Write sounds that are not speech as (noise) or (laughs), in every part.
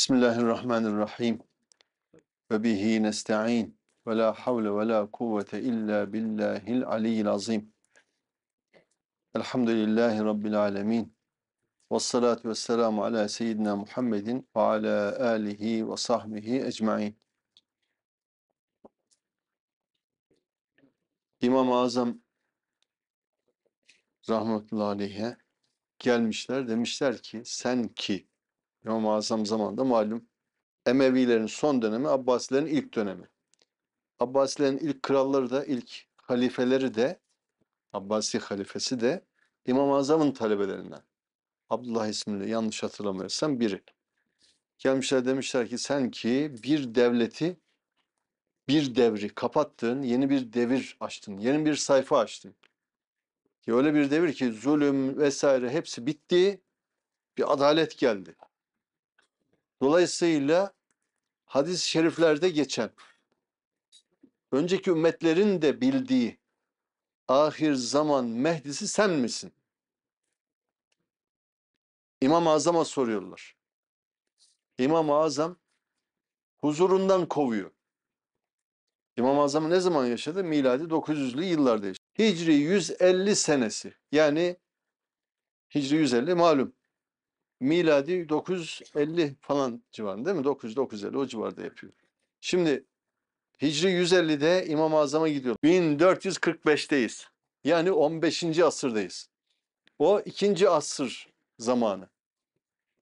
Bismillahirrahmanirrahim. Ve bihi nesta'in. Ve la havle ve la kuvvete illa billahil aliyyil azim. Elhamdülillahi Rabbil alemin. Ve salatu ve selamu ala seyyidina Muhammedin ve ala alihi ve sahbihi ecma'in. İmam-ı Azam rahmetullahi aleyhe gelmişler demişler ki sen ki İmam-ı Azam zamanında malum Emevilerin son dönemi Abbasilerin ilk dönemi. Abbasilerin ilk kralları da ilk halifeleri de Abbasi halifesi de İmam-ı Azam'ın talebelerinden. Abdullah isimli yanlış hatırlamıyorsam biri. Gelmişler demişler ki sen ki bir devleti bir devri kapattın, yeni bir devir açtın, yeni bir sayfa açtın. Ki öyle bir devir ki zulüm vesaire hepsi bitti, bir adalet geldi. Dolayısıyla hadis-i şeriflerde geçen önceki ümmetlerin de bildiği ahir zaman Mehdi'si sen misin? İmam-ı Azam'a soruyorlar. İmam-ı Azam huzurundan kovuyor. İmam-ı Azam ne zaman yaşadı? Miladi 900'lü yıllarda yaşadı. Hicri 150 senesi yani Hicri 150 malum miladi 950 falan civarında değil mi? 900 950 o civarda yapıyor. Şimdi Hicri 150'de İmam-ı Azam'a gidiyor. 1445'teyiz. Yani 15. asırdayız. O ikinci asır zamanı.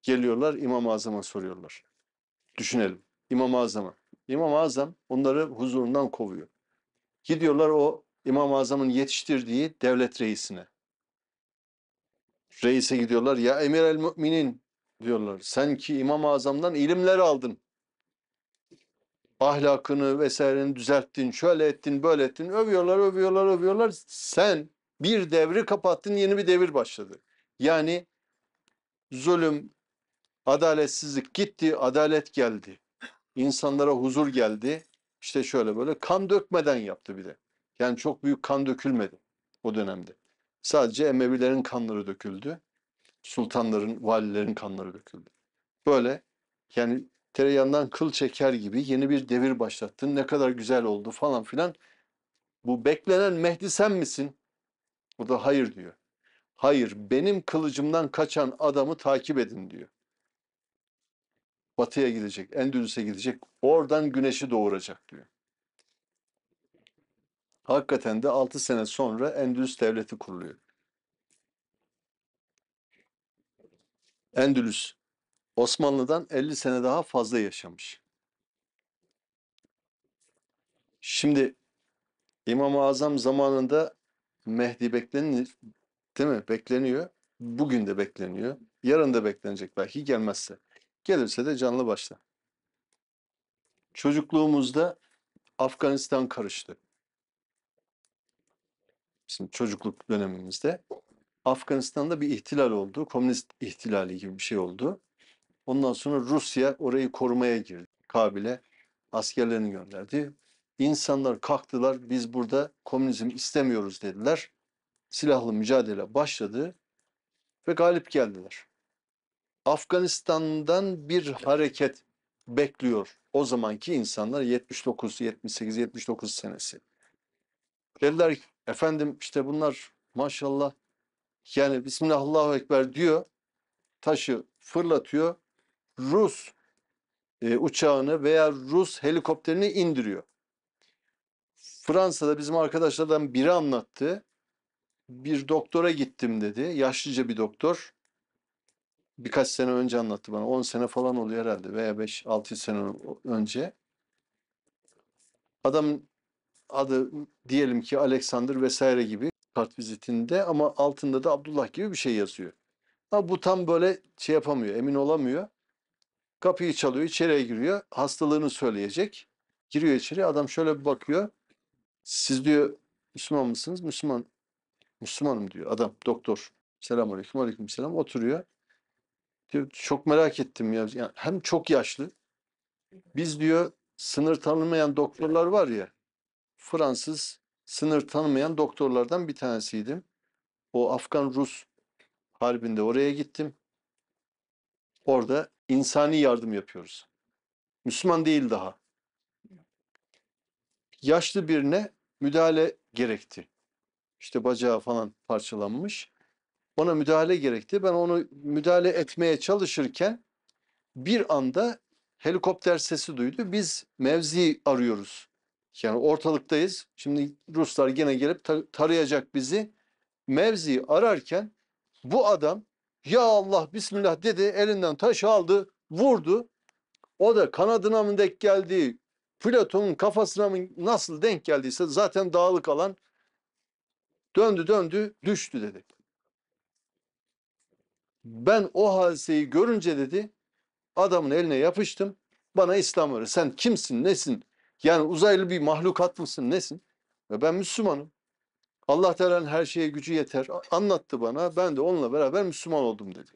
Geliyorlar İmam-ı Azam'a soruyorlar. Düşünelim. İmam-ı Azam'a. İmam-ı Azam onları huzurundan kovuyor. Gidiyorlar o İmam-ı Azam'ın yetiştirdiği devlet reisine reise gidiyorlar. Ya emir el müminin diyorlar. Sen ki İmam-ı Azam'dan ilimler aldın. Ahlakını vesaireni düzelttin, şöyle ettin, böyle ettin. Övüyorlar, övüyorlar, övüyorlar. Sen bir devri kapattın, yeni bir devir başladı. Yani zulüm, adaletsizlik gitti, adalet geldi. İnsanlara huzur geldi. İşte şöyle böyle kan dökmeden yaptı bir de. Yani çok büyük kan dökülmedi o dönemde. Sadece Emevilerin kanları döküldü. Sultanların, valilerin kanları döküldü. Böyle yani tereyağından kıl çeker gibi yeni bir devir başlattın. Ne kadar güzel oldu falan filan. Bu beklenen Mehdi sen misin? O da hayır diyor. Hayır benim kılıcımdan kaçan adamı takip edin diyor. Batıya gidecek, Endülüs'e gidecek. Oradan güneşi doğuracak diyor. Hakikaten de 6 sene sonra Endülüs Devleti kuruluyor. Endülüs Osmanlı'dan 50 sene daha fazla yaşamış. Şimdi İmam-ı Azam zamanında Mehdi beklenir, değil mi? Bekleniyor. Bugün de bekleniyor. Yarın da beklenecek belki gelmezse. Gelirse de canlı başla. Çocukluğumuzda Afganistan karıştı bizim çocukluk dönemimizde Afganistan'da bir ihtilal oldu. Komünist ihtilali gibi bir şey oldu. Ondan sonra Rusya orayı korumaya girdi. Kabil'e askerlerini gönderdi. İnsanlar kalktılar biz burada komünizm istemiyoruz dediler. Silahlı mücadele başladı ve galip geldiler. Afganistan'dan bir hareket bekliyor o zamanki insanlar 79, 78, 79 senesi. Dediler Efendim işte bunlar maşallah yani Bismillahullahu Ekber diyor. Taşı fırlatıyor. Rus e, uçağını veya Rus helikopterini indiriyor. Fransa'da bizim arkadaşlardan biri anlattı. Bir doktora gittim dedi. Yaşlıca bir doktor. Birkaç sene önce anlattı bana. 10 sene falan oluyor herhalde veya 5-6 sene önce. Adam adı diyelim ki Alexander vesaire gibi kartvizitinde ama altında da Abdullah gibi bir şey yazıyor. Ama bu tam böyle şey yapamıyor, emin olamıyor. Kapıyı çalıyor, içeriye giriyor. Hastalığını söyleyecek. Giriyor içeri, adam şöyle bir bakıyor. Siz diyor Müslüman mısınız? Müslüman. Müslümanım diyor adam, doktor. Selamun aleyküm, aleyküm selam. Oturuyor. Diyor, çok merak ettim ya. Yani hem çok yaşlı. Biz diyor sınır tanımayan doktorlar var ya. Fransız sınır tanımayan doktorlardan bir tanesiydim. O Afgan-Rus harbinde oraya gittim. Orada insani yardım yapıyoruz. Müslüman değil daha. Yaşlı birine müdahale gerekti. İşte bacağı falan parçalanmış. Ona müdahale gerekti. Ben onu müdahale etmeye çalışırken bir anda helikopter sesi duydu. Biz mevzi arıyoruz. Yani ortalıktayız. Şimdi Ruslar gene gelip tar tarayacak bizi. Mevzi ararken bu adam ya Allah Bismillah dedi elinden taş aldı vurdu. O da kanadına mı denk geldi? Platon'un kafasına mı nasıl denk geldiyse zaten dağlık alan döndü döndü düştü dedi. Ben o hadiseyi görünce dedi adamın eline yapıştım. Bana İslam öğret. Sen kimsin nesin? Yani uzaylı bir mahlukat mısın nesin? Ve ben Müslümanım. Allah Teala'nın her şeye gücü yeter. Anlattı bana. Ben de onunla beraber Müslüman oldum dedi.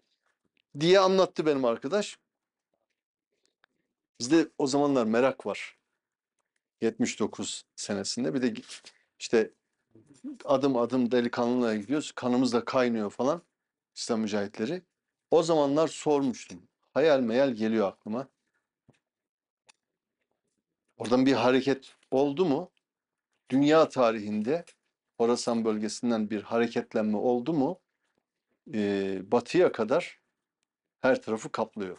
Diye anlattı benim arkadaş. Bizde o zamanlar merak var. 79 senesinde bir de işte adım adım delikanlılığa gidiyoruz. Kanımız da kaynıyor falan. İslam mücahitleri. O zamanlar sormuştum. Hayal meyal geliyor aklıma. Oradan bir hareket oldu mu? Dünya tarihinde Horasan bölgesinden bir hareketlenme oldu mu? E, batıya kadar her tarafı kaplıyor.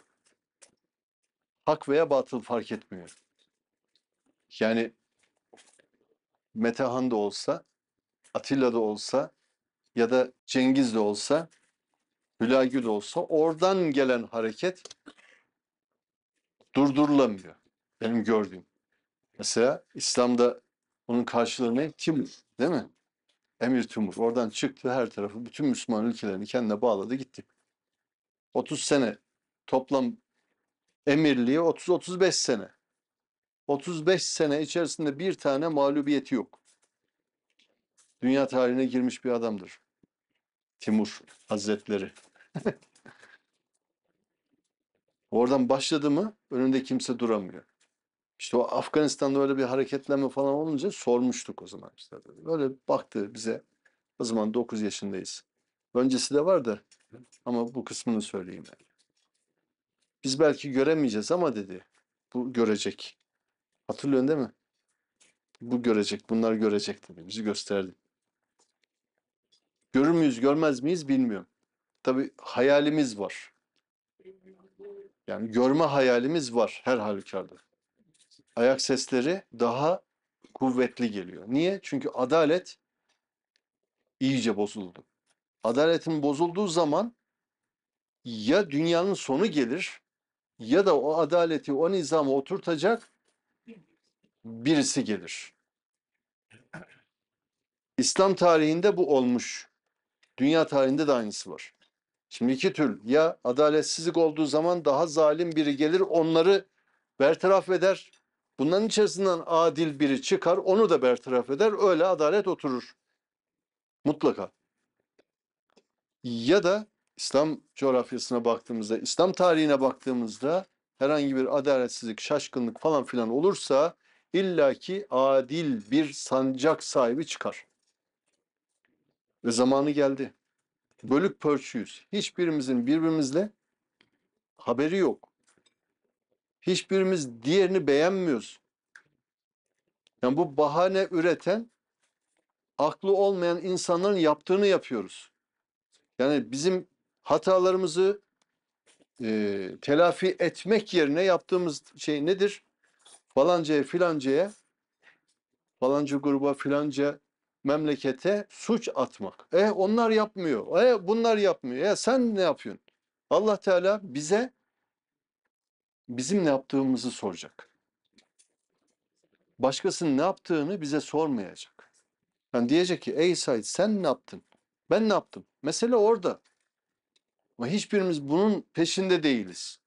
Hak veya batıl fark etmiyor. Yani Metehan da olsa, Atilla da olsa ya da Cengiz de olsa, Hülagü de olsa oradan gelen hareket durdurulamıyor. Benim gördüğüm. Mesela İslam'da onun karşılığı ne? Timur değil mi? Emir Timur. Oradan çıktı her tarafı bütün Müslüman ülkelerini kendine bağladı gitti. 30 sene toplam emirliği 30-35 sene. 35 sene içerisinde bir tane mağlubiyeti yok. Dünya tarihine girmiş bir adamdır. Timur Hazretleri. (laughs) Oradan başladı mı önünde kimse duramıyor. İşte o Afganistan'da öyle bir hareketlenme falan olunca sormuştuk o zaman işte. Böyle baktı bize. O zaman 9 yaşındayız. Öncesi de var ama bu kısmını söyleyeyim yani. Biz belki göremeyeceğiz ama dedi. Bu görecek. Hatırlıyorsun değil mi? Bu görecek, bunlar görecek dedi. Bizi gösterdi. Görür müyüz, görmez miyiz bilmiyorum. Tabi hayalimiz var. Yani görme hayalimiz var her halükarda ayak sesleri daha kuvvetli geliyor. Niye? Çünkü adalet iyice bozuldu. Adaletin bozulduğu zaman ya dünyanın sonu gelir ya da o adaleti, o nizamı oturtacak birisi gelir. İslam tarihinde bu olmuş. Dünya tarihinde de aynısı var. Şimdi iki tür ya adaletsizlik olduğu zaman daha zalim biri gelir onları bertaraf eder Bunların içerisinden adil biri çıkar, onu da bertaraf eder. Öyle adalet oturur. Mutlaka. Ya da İslam coğrafyasına baktığımızda, İslam tarihine baktığımızda herhangi bir adaletsizlik, şaşkınlık falan filan olursa illaki adil bir sancak sahibi çıkar. Ve zamanı geldi. Bölük pörçüyüz. Hiçbirimizin birbirimizle haberi yok. Hiçbirimiz diğerini beğenmiyoruz. Yani bu bahane üreten aklı olmayan insanların yaptığını yapıyoruz. Yani bizim hatalarımızı e, telafi etmek yerine yaptığımız şey nedir? Falancaya filancaya falanca gruba filanca memlekete suç atmak. E onlar yapmıyor. E bunlar yapmıyor. E sen ne yapıyorsun? Allah Teala bize bizim ne yaptığımızı soracak. Başkasının ne yaptığını bize sormayacak. Yani diyecek ki ey Said sen ne yaptın? Ben ne yaptım? Mesele orada. Ama hiçbirimiz bunun peşinde değiliz.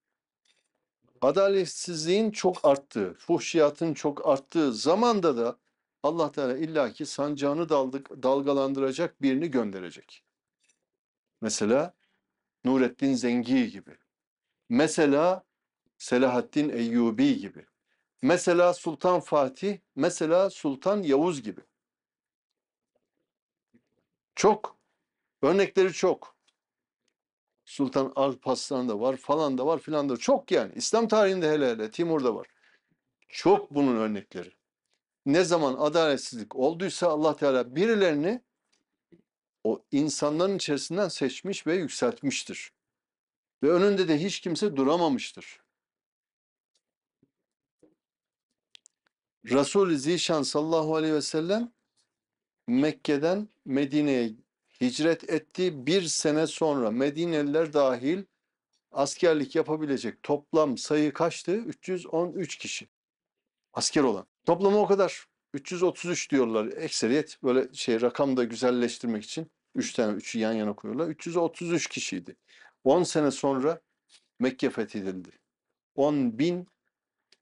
Adaletsizliğin çok arttığı, fuhşiyatın çok arttığı zamanda da Allah Teala illaki sancağını daldık, dalgalandıracak birini gönderecek. Mesela Nurettin Zengi gibi. Mesela Selahaddin Eyyubi gibi. Mesela Sultan Fatih, mesela Sultan Yavuz gibi. Çok. Örnekleri çok. Sultan Alparslan da var falan da var filan da çok yani. İslam tarihinde hele hele Timur da var. Çok bunun örnekleri. Ne zaman adaletsizlik olduysa Allah Teala birilerini o insanların içerisinden seçmiş ve yükseltmiştir. Ve önünde de hiç kimse duramamıştır. Resul-i Zişan sallallahu aleyhi ve sellem Mekke'den Medine'ye hicret etti bir sene sonra Medineliler dahil askerlik yapabilecek toplam sayı kaçtı? 313 kişi asker olan. Toplamı o kadar. 333 diyorlar ekseriyet böyle şey rakam da güzelleştirmek için 3 tane 3'ü yan yana koyuyorlar. 333 kişiydi. 10 sene sonra Mekke fethedildi. 10 bin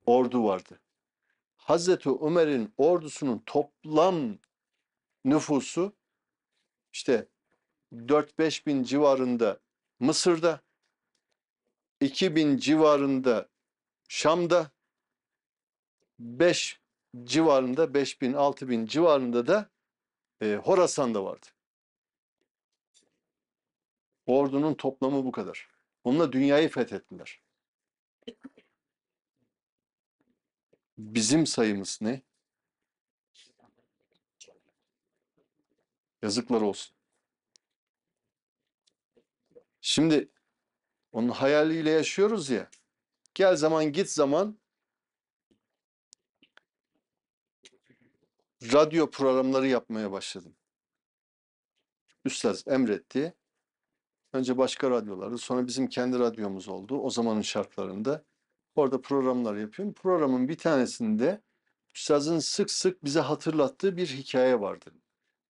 ordu vardı. Hazreti Ömer'in ordusunun toplam nüfusu işte 4-5 bin civarında Mısır'da, 2 bin civarında Şam'da, 5 civarında 5 bin 6 bin civarında da e, Horasan'da vardı. Ordunun toplamı bu kadar. Onunla dünyayı fethettiler. Bizim sayımız ne? Yazıklar olsun. Şimdi onun hayaliyle yaşıyoruz ya. Gel zaman git zaman radyo programları yapmaya başladım. Üstad emretti. Önce başka radyoları, sonra bizim kendi radyomuz oldu o zamanın şartlarında. Orada programlar yapıyorum. Programın bir tanesinde üstazın sık sık bize hatırlattığı bir hikaye vardı.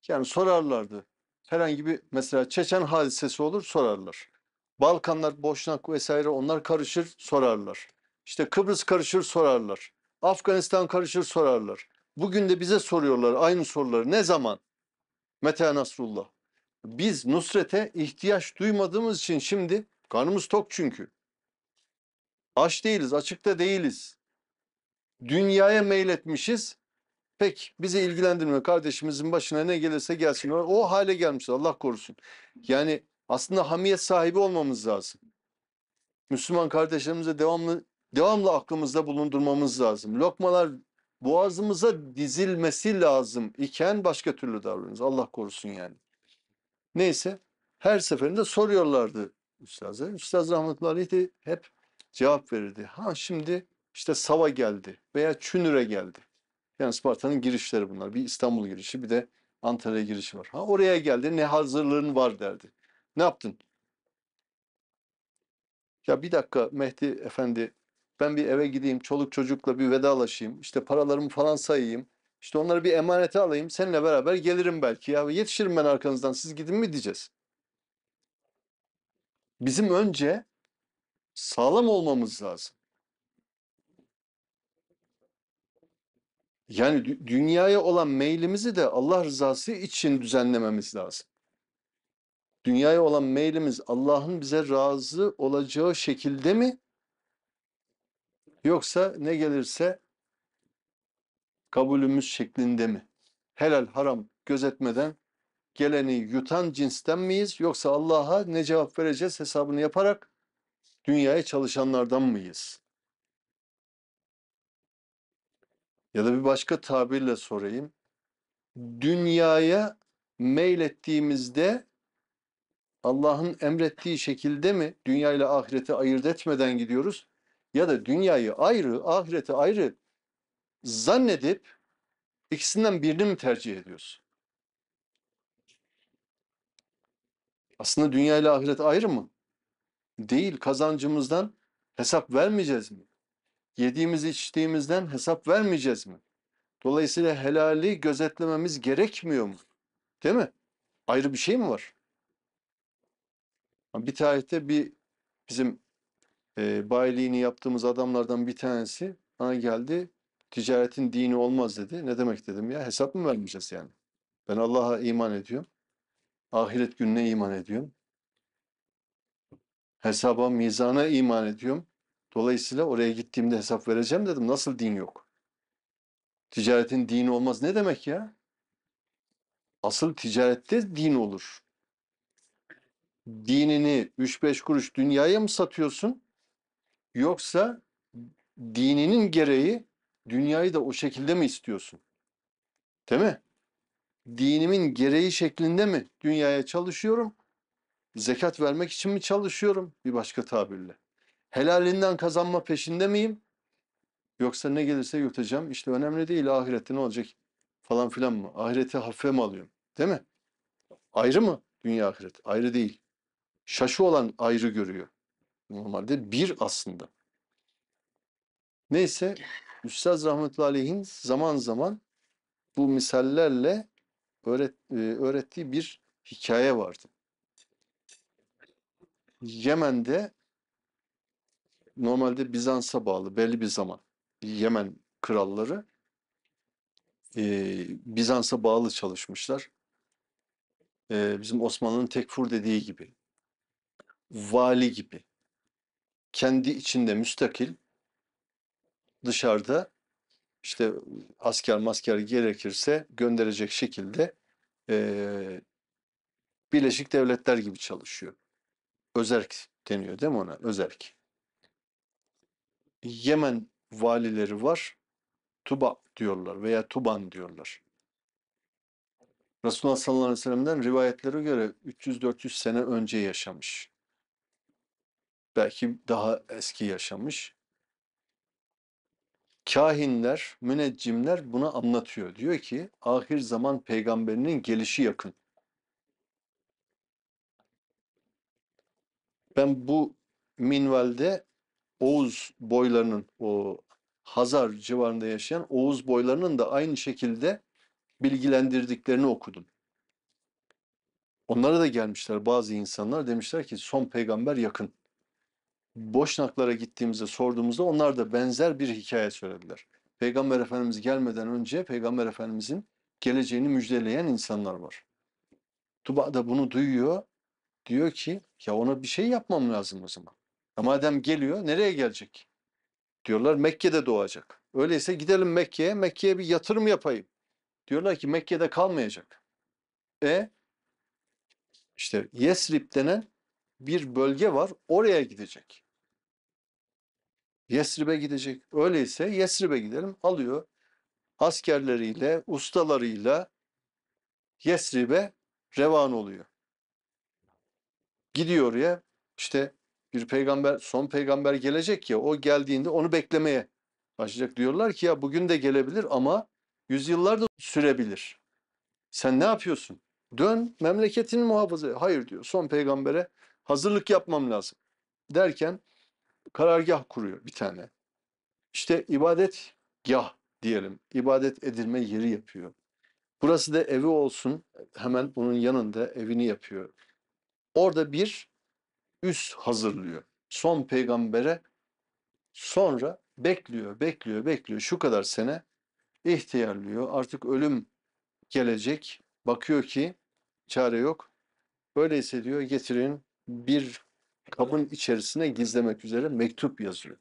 Yani sorarlardı. Herhangi bir mesela Çeçen hadisesi olur sorarlar. Balkanlar, Boşnak vesaire onlar karışır sorarlar. İşte Kıbrıs karışır sorarlar. Afganistan karışır sorarlar. Bugün de bize soruyorlar aynı soruları. Ne zaman? Mete Nasrullah. Biz Nusret'e ihtiyaç duymadığımız için şimdi karnımız tok çünkü. Aç değiliz, açıkta değiliz. Dünyaya meyletmişiz. Pek bizi ilgilendirmiyor. Kardeşimizin başına ne gelirse gelsin. O hale gelmişiz Allah korusun. Yani aslında hamiyet sahibi olmamız lazım. Müslüman kardeşlerimize devamlı devamlı aklımızda bulundurmamız lazım. Lokmalar boğazımıza dizilmesi lazım iken başka türlü davranıyoruz. Allah korusun yani. Neyse her seferinde soruyorlardı Üstaz'a. Üstaz rahmetullahi de hep cevap verirdi. Ha şimdi işte Sava geldi veya Çünür'e geldi. Yani Sparta'nın girişleri bunlar. Bir İstanbul girişi bir de Antalya girişi var. Ha oraya geldi ne hazırlığın var derdi. Ne yaptın? Ya bir dakika Mehdi Efendi ben bir eve gideyim çoluk çocukla bir vedalaşayım. İşte paralarımı falan sayayım. İşte onları bir emanete alayım seninle beraber gelirim belki ya yetişirim ben arkanızdan siz gidin mi diyeceğiz. Bizim önce sağlam olmamız lazım. Yani dünyaya olan meylimizi de Allah rızası için düzenlememiz lazım. Dünyaya olan meylimiz Allah'ın bize razı olacağı şekilde mi? Yoksa ne gelirse kabulümüz şeklinde mi? Helal haram gözetmeden geleni yutan cinsten miyiz? Yoksa Allah'a ne cevap vereceğiz hesabını yaparak dünyaya çalışanlardan mıyız? Ya da bir başka tabirle sorayım. Dünyaya meylettiğimizde Allah'ın emrettiği şekilde mi dünyayla ahireti ayırt etmeden gidiyoruz? Ya da dünyayı ayrı, ahireti ayrı zannedip ikisinden birini mi tercih ediyoruz? Aslında dünya ile ahiret ayrı mı? değil kazancımızdan hesap vermeyeceğiz mi? Yediğimiz içtiğimizden hesap vermeyeceğiz mi? Dolayısıyla helali gözetlememiz gerekmiyor mu? Değil mi? Ayrı bir şey mi var? Bir tarihte bir bizim e, bayiliğini yaptığımız adamlardan bir tanesi bana geldi. Ticaretin dini olmaz dedi. Ne demek dedim ya hesap mı vermeyeceğiz yani? Ben Allah'a iman ediyorum. Ahiret gününe iman ediyorum. Hesaba, mizana iman ediyorum. Dolayısıyla oraya gittiğimde hesap vereceğim dedim. Nasıl din yok? Ticaretin dini olmaz ne demek ya? Asıl ticarette din olur. Dinini 3-5 kuruş dünyaya mı satıyorsun? Yoksa dininin gereği dünyayı da o şekilde mi istiyorsun? Değil mi? Dinimin gereği şeklinde mi dünyaya çalışıyorum? Zekat vermek için mi çalışıyorum? Bir başka tabirle. Helalinden kazanma peşinde miyim? Yoksa ne gelirse yutacağım. İşte önemli değil ahirette ne olacak falan filan mı? Ahireti hafife mi alıyorum? Değil mi? Ayrı mı dünya ahiret? Ayrı değil. Şaşı olan ayrı görüyor. Normalde bir aslında. Neyse Üstad Rahmetullahi Aleyh'in zaman zaman bu misallerle öğret, e, öğrettiği bir hikaye vardı. Yemen'de normalde Bizans'a bağlı belli bir zaman Yemen kralları e, Bizans'a bağlı çalışmışlar. E, bizim Osmanlı'nın tekfur dediği gibi vali gibi kendi içinde müstakil dışarıda işte asker masker gerekirse gönderecek şekilde e, Birleşik Devletler gibi çalışıyor özerk deniyor değil mi ona? Özerk. Yemen valileri var. Tuba diyorlar veya Tuban diyorlar. Resulullah sallallahu aleyhi ve sellem'den rivayetlere göre 300-400 sene önce yaşamış. Belki daha eski yaşamış. Kahinler, müneccimler bunu anlatıyor. Diyor ki ahir zaman peygamberinin gelişi yakın. Ben bu minvalde Oğuz boylarının o Hazar civarında yaşayan Oğuz boylarının da aynı şekilde bilgilendirdiklerini okudum. Onlara da gelmişler bazı insanlar demişler ki son peygamber yakın. Boşnaklara gittiğimizde sorduğumuzda onlar da benzer bir hikaye söylediler. Peygamber Efendimiz gelmeden önce Peygamber Efendimizin geleceğini müjdeleyen insanlar var. Tuba da bunu duyuyor diyor ki ya ona bir şey yapmam lazım o zaman. Ya madem geliyor nereye gelecek? Diyorlar Mekke'de doğacak. Öyleyse gidelim Mekke'ye, Mekke'ye bir yatırım yapayım. Diyorlar ki Mekke'de kalmayacak. E işte Yesrib denen bir bölge var oraya gidecek. Yesrib'e gidecek. Öyleyse Yesrib'e gidelim. Alıyor askerleriyle, ustalarıyla Yesrib'e revan oluyor. Gidiyor ya işte bir peygamber son peygamber gelecek ya o geldiğinde onu beklemeye başlayacak. Diyorlar ki ya bugün de gelebilir ama yüzyıllar da sürebilir. Sen ne yapıyorsun? Dön memleketini muhafaza. Hayır diyor son peygambere hazırlık yapmam lazım. Derken karargah kuruyor bir tane. İşte ibadet gah diyelim. İbadet edilme yeri yapıyor. Burası da evi olsun hemen bunun yanında evini yapıyor orada bir üs hazırlıyor. Son peygambere sonra bekliyor, bekliyor, bekliyor. Şu kadar sene ihtiyarlıyor. Artık ölüm gelecek. Bakıyor ki çare yok. Öyleyse diyor getirin bir kabın içerisine gizlemek üzere mektup yazıyor.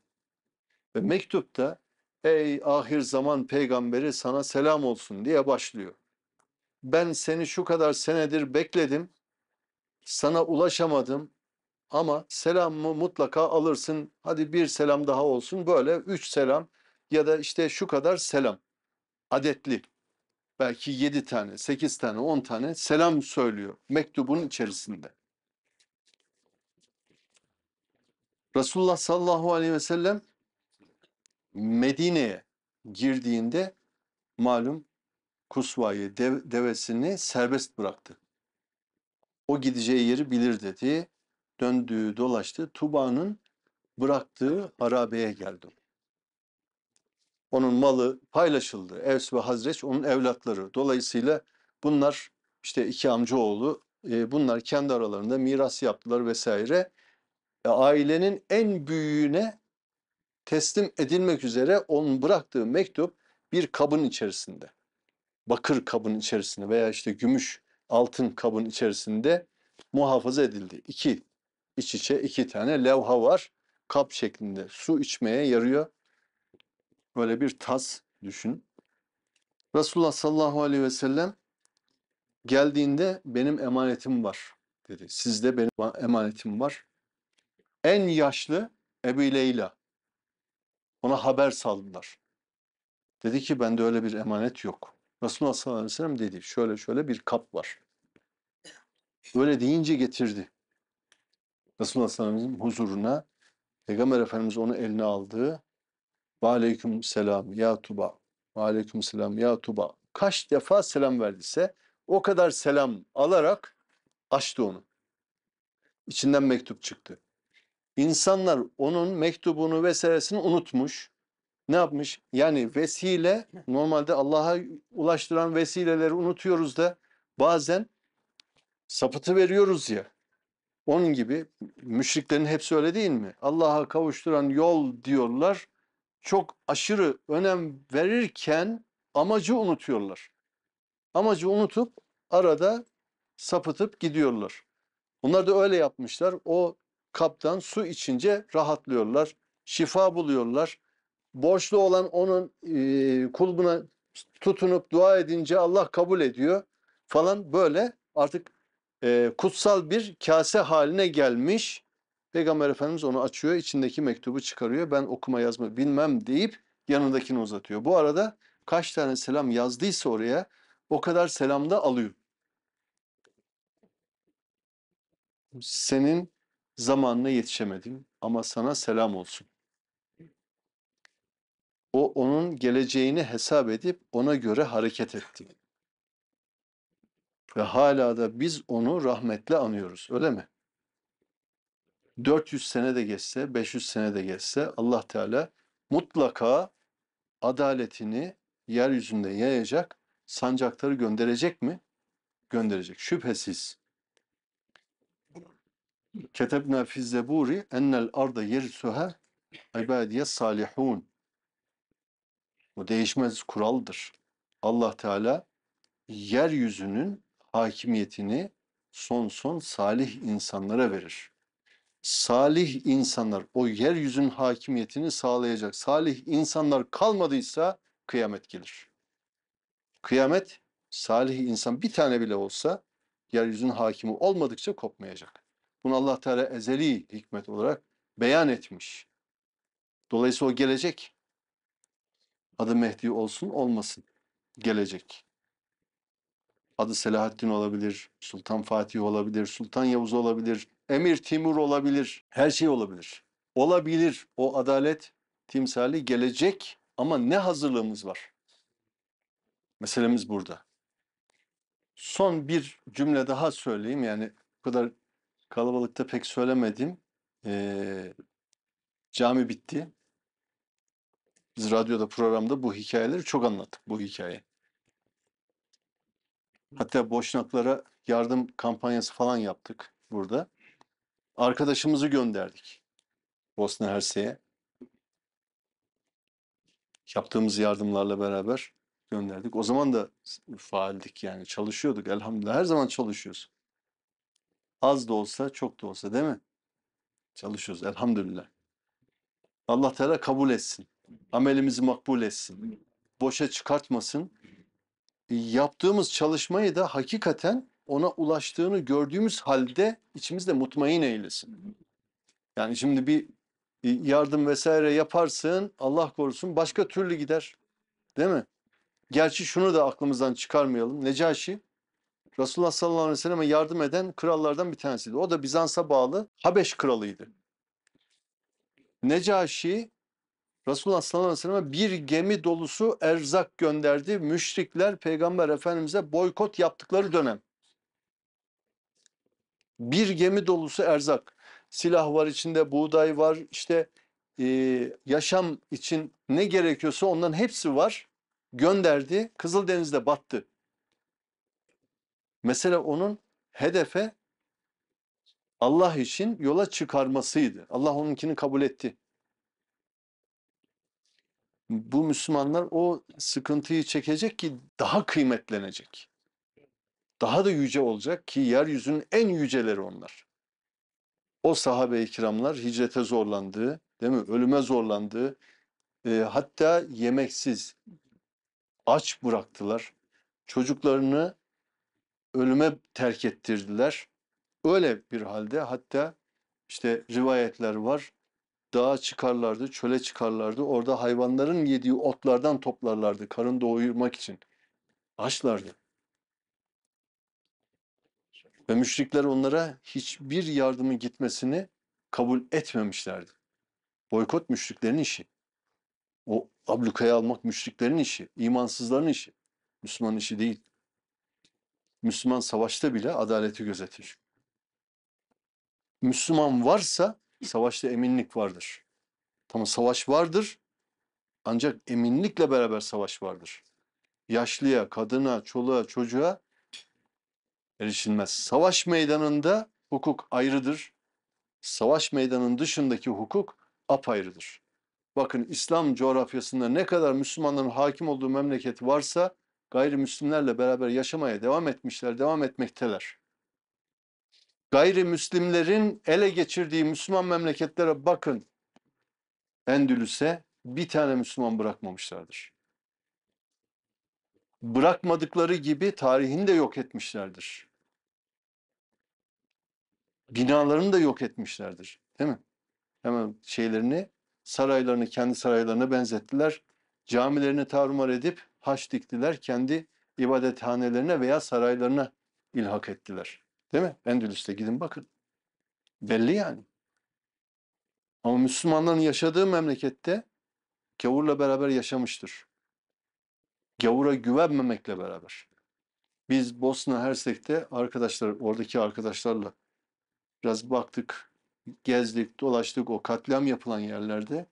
Ve mektupta ey ahir zaman peygamberi sana selam olsun diye başlıyor. Ben seni şu kadar senedir bekledim sana ulaşamadım ama selamımı mutlaka alırsın. Hadi bir selam daha olsun böyle üç selam ya da işte şu kadar selam adetli. Belki yedi tane, sekiz tane, on tane selam söylüyor mektubun içerisinde. Resulullah sallallahu aleyhi ve sellem Medine'ye girdiğinde malum kusvayı, devesini serbest bıraktı. O gideceği yeri bilir dedi. Döndü dolaştı. Tuba'nın bıraktığı harabeye geldi. Onun malı paylaşıldı. Evs ve Hazreç onun evlatları. Dolayısıyla bunlar işte iki amcaoğlu e, bunlar kendi aralarında miras yaptılar vesaire. E, ailenin en büyüğüne teslim edilmek üzere onun bıraktığı mektup bir kabın içerisinde. Bakır kabın içerisinde veya işte gümüş altın kabın içerisinde muhafaza edildi. İki iç içe iki tane levha var. Kap şeklinde su içmeye yarıyor. Böyle bir tas düşün. Resulullah sallallahu aleyhi ve sellem geldiğinde benim emanetim var dedi. Sizde benim emanetim var. En yaşlı Ebu Leyla. Ona haber saldılar. Dedi ki bende öyle bir emanet yok. Resulullah sallallahu aleyhi ve sellem dedi şöyle şöyle bir kap var. Öyle deyince getirdi. Resulullah sallallahu aleyhi ve sellem huzuruna Peygamber Efendimiz onu eline aldı. Ve aleyküm selam ya Tuba. Ve aleyküm selam ya Tuba. Kaç defa selam verdiyse o kadar selam alarak açtı onu. İçinden mektup çıktı. İnsanlar onun mektubunu vesairesini unutmuş ne yapmış? Yani vesile normalde Allah'a ulaştıran vesileleri unutuyoruz da bazen sapıtı veriyoruz ya. Onun gibi müşriklerin hepsi öyle değil mi? Allah'a kavuşturan yol diyorlar. Çok aşırı önem verirken amacı unutuyorlar. Amacı unutup arada sapıtıp gidiyorlar. Onlar da öyle yapmışlar. O kaptan su içince rahatlıyorlar. Şifa buluyorlar borçlu olan onun e, kulbuna tutunup dua edince Allah kabul ediyor falan böyle artık e, kutsal bir kase haline gelmiş. Peygamber Efendimiz onu açıyor, içindeki mektubu çıkarıyor. Ben okuma yazma bilmem deyip yanındakini uzatıyor. Bu arada kaç tane selam yazdıysa oraya o kadar selam da alıyor. Senin zamanına yetişemedim ama sana selam olsun o onun geleceğini hesap edip ona göre hareket etti. Ve hala da biz onu rahmetle anıyoruz öyle mi? 400 sene de geçse, 500 sene de geçse Allah Teala mutlaka adaletini yeryüzünde yayacak, sancakları gönderecek mi? Gönderecek. Şüphesiz. Ketebna fi zeburi ennel arda yersuha ibadiye salihun. Bu değişmez kuraldır. Allah Teala yeryüzünün hakimiyetini son son salih insanlara verir. Salih insanlar o yeryüzünün hakimiyetini sağlayacak. Salih insanlar kalmadıysa kıyamet gelir. Kıyamet salih insan bir tane bile olsa yeryüzünün hakimi olmadıkça kopmayacak. Bunu Allah Teala ezeli hikmet olarak beyan etmiş. Dolayısıyla o gelecek. Adı Mehdi olsun olmasın. Gelecek. Adı Selahaddin olabilir, Sultan Fatih olabilir, Sultan Yavuz olabilir, Emir Timur olabilir, her şey olabilir. Olabilir o adalet timsali gelecek ama ne hazırlığımız var? Meselemiz burada. Son bir cümle daha söyleyeyim yani bu kadar kalabalıkta pek söylemedim. Ee, cami bitti. Biz radyoda programda bu hikayeleri çok anlattık bu hikaye. Hatta boşnaklara yardım kampanyası falan yaptık burada. Arkadaşımızı gönderdik Bosna Herseye. Yaptığımız yardımlarla beraber gönderdik. O zaman da faaldik yani çalışıyorduk elhamdülillah. Her zaman çalışıyoruz. Az da olsa çok da olsa değil mi? Çalışıyoruz elhamdülillah. Allah Teala kabul etsin. Amelimizi makbul etsin. Boşa çıkartmasın. Yaptığımız çalışmayı da hakikaten ona ulaştığını gördüğümüz halde içimizde mutmain eylesin. Yani şimdi bir yardım vesaire yaparsın Allah korusun başka türlü gider. Değil mi? Gerçi şunu da aklımızdan çıkarmayalım. Necaşi Resulullah sallallahu aleyhi ve selleme yardım eden krallardan bir tanesiydi. O da Bizans'a bağlı Habeş kralıydı. Necaşi Resulullah sallallahu aleyhi ve sellem'e bir gemi dolusu erzak gönderdi. Müşrikler peygamber efendimize boykot yaptıkları dönem. Bir gemi dolusu erzak. Silah var içinde, buğday var, işte e, yaşam için ne gerekiyorsa onların hepsi var. Gönderdi, Kızıldeniz'de battı. Mesela onun hedefe Allah için yola çıkarmasıydı. Allah onunkini kabul etti bu Müslümanlar o sıkıntıyı çekecek ki daha kıymetlenecek. Daha da yüce olacak ki yeryüzünün en yüceleri onlar. O sahabe-i kiramlar hicrete zorlandığı, değil mi? Ölüme zorlandığı, e, ee, hatta yemeksiz, aç bıraktılar. Çocuklarını ölüme terk ettirdiler. Öyle bir halde hatta işte rivayetler var dağa çıkarlardı, çöle çıkarlardı. Orada hayvanların yediği otlardan toplarlardı karın doyurmak için. Açlardı. Ve müşrikler onlara hiçbir yardımı gitmesini kabul etmemişlerdi. Boykot müşriklerin işi. O abluka’yı almak müşriklerin işi, imansızların işi. Müslüman işi değil. Müslüman savaşta bile adaleti gözetir. Müslüman varsa Savaşta eminlik vardır. Tamam savaş vardır ancak eminlikle beraber savaş vardır. Yaşlıya, kadına, çoluğa, çocuğa erişilmez. Savaş meydanında hukuk ayrıdır. Savaş meydanının dışındaki hukuk apayrıdır. Bakın İslam coğrafyasında ne kadar Müslümanların hakim olduğu memleket varsa gayrimüslimlerle beraber yaşamaya devam etmişler, devam etmekteler gayrimüslimlerin ele geçirdiği Müslüman memleketlere bakın. Endülüs'e bir tane Müslüman bırakmamışlardır. Bırakmadıkları gibi tarihini de yok etmişlerdir. Binalarını da yok etmişlerdir. Değil mi? Hemen şeylerini, saraylarını kendi saraylarına benzettiler. Camilerini tarumar edip haç diktiler. Kendi ibadethanelerine veya saraylarına ilhak ettiler. Değil mi? Endülüs'te gidin bakın. Belli yani. Ama Müslümanların yaşadığı memlekette gavurla beraber yaşamıştır. Gavura güvenmemekle beraber. Biz Bosna Hersek'te arkadaşlar, oradaki arkadaşlarla biraz baktık, gezdik, dolaştık o katliam yapılan yerlerde.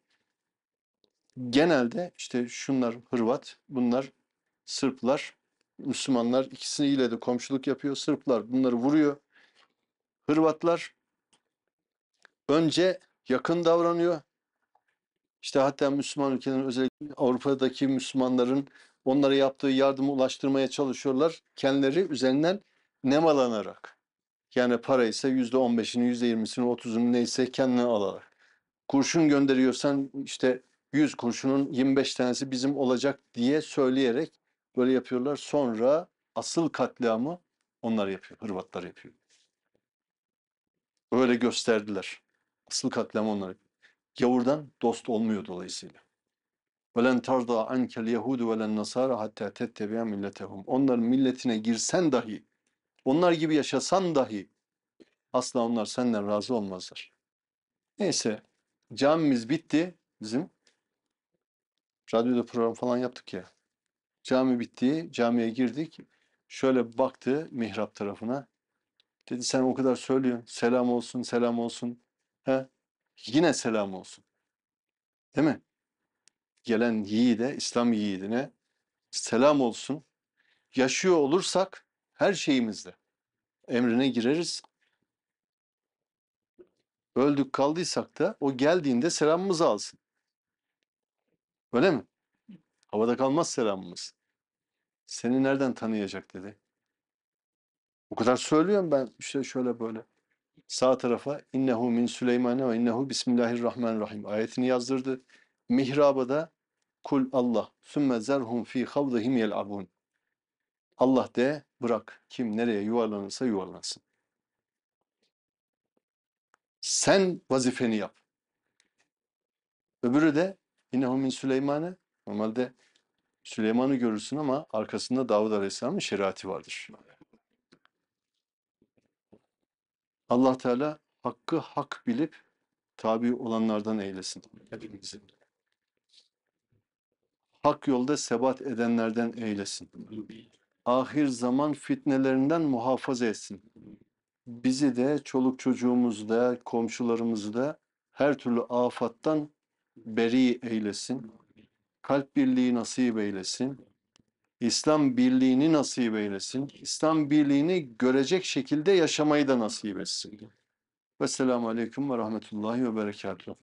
Genelde işte şunlar Hırvat, bunlar Sırplar, Müslümanlar ikisiyle de komşuluk yapıyor. Sırplar bunları vuruyor. Hırvatlar önce yakın davranıyor. İşte hatta Müslüman ülkelerin özellikle Avrupa'daki Müslümanların onlara yaptığı yardımı ulaştırmaya çalışıyorlar. Kendileri üzerinden nemalanarak. Yani para ise yüzde on beşini, yüzde yirmisini, %30'unu neyse kendine alarak. Kurşun gönderiyorsan işte yüz kurşunun 25 tanesi bizim olacak diye söyleyerek böyle yapıyorlar. Sonra asıl katliamı onlar yapıyor. Hırvatlar yapıyor. Öyle gösterdiler. Asıl katliamı onlar yapıyor. Gavurdan dost olmuyor dolayısıyla. وَلَنْ تَرْضَى عَنْكَ الْيَهُودُ وَلَنْ نَصَارَ hatta تَتَّبِيَا milletehum. Onların milletine girsen dahi, onlar gibi yaşasan dahi asla onlar senden razı olmazlar. Neyse camimiz bitti bizim. Radyoda program falan yaptık ya. Cami bitti, camiye girdik. Şöyle baktı mihrap tarafına. Dedi sen o kadar söylüyorsun. Selam olsun, selam olsun. He? Yine selam olsun. Değil mi? Gelen yiğide, İslam yiğidine selam olsun. Yaşıyor olursak her şeyimizde emrine gireriz. Öldük kaldıysak da o geldiğinde selamımızı alsın. Öyle mi? Havada kalmaz selamımız. Seni nereden tanıyacak dedi. O kadar söylüyorum ben işte şöyle böyle. Sağ tarafa innehu min Süleyman'e ve innehu bismillahirrahmanirrahim ayetini yazdırdı. Mihraba da kul Allah sümme zerhum fi havdihim yel'abun. Allah de bırak kim nereye yuvarlanırsa yuvarlansın. Sen vazifeni yap. Öbürü de innehu min Süleyman'e Normalde Süleyman'ı görürsün ama arkasında Davud Aleyhisselam'ın şeriatı vardır. Allah Teala hakkı hak bilip tabi olanlardan eylesin. Hak yolda sebat edenlerden eylesin. Ahir zaman fitnelerinden muhafaza etsin. Bizi de, çoluk çocuğumuzu da, komşularımızı da her türlü afattan beri eylesin kalp birliği nasip eylesin. İslam birliğini nasip eylesin. İslam birliğini görecek şekilde yaşamayı da nasip etsin. Vesselamu Aleyküm ve Rahmetullahi ve Berekatuhu.